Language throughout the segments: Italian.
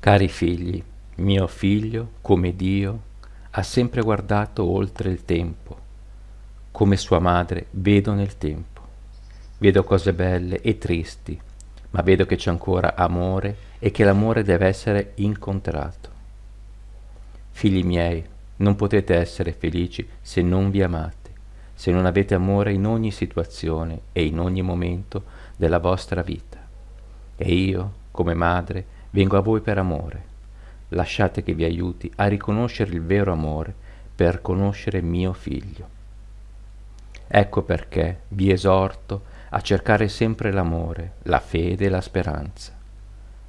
Cari figli, mio figlio, come Dio, ha sempre guardato oltre il tempo, come sua madre vedo nel tempo. Vedo cose belle e tristi, ma vedo che c'è ancora amore e che l'amore deve essere incontrato. Figli miei, non potete essere felici se non vi amate, se non avete amore in ogni situazione e in ogni momento della vostra vita. E io, come madre, Vengo a voi per amore. Lasciate che vi aiuti a riconoscere il vero amore per conoscere mio figlio. Ecco perché vi esorto a cercare sempre l'amore, la fede e la speranza.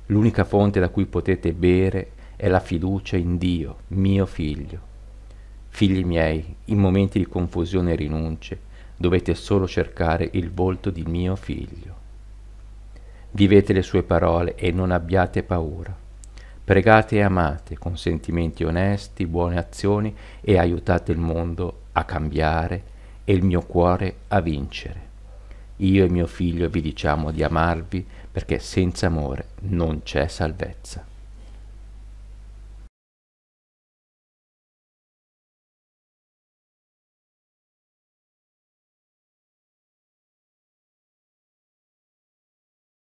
L'unica fonte da cui potete bere è la fiducia in Dio, mio figlio. Figli miei, in momenti di confusione e rinunce, dovete solo cercare il volto di mio figlio. Vivete le sue parole e non abbiate paura. Pregate e amate con sentimenti onesti, buone azioni e aiutate il mondo a cambiare e il mio cuore a vincere. Io e mio figlio vi diciamo di amarvi perché senza amore non c'è salvezza.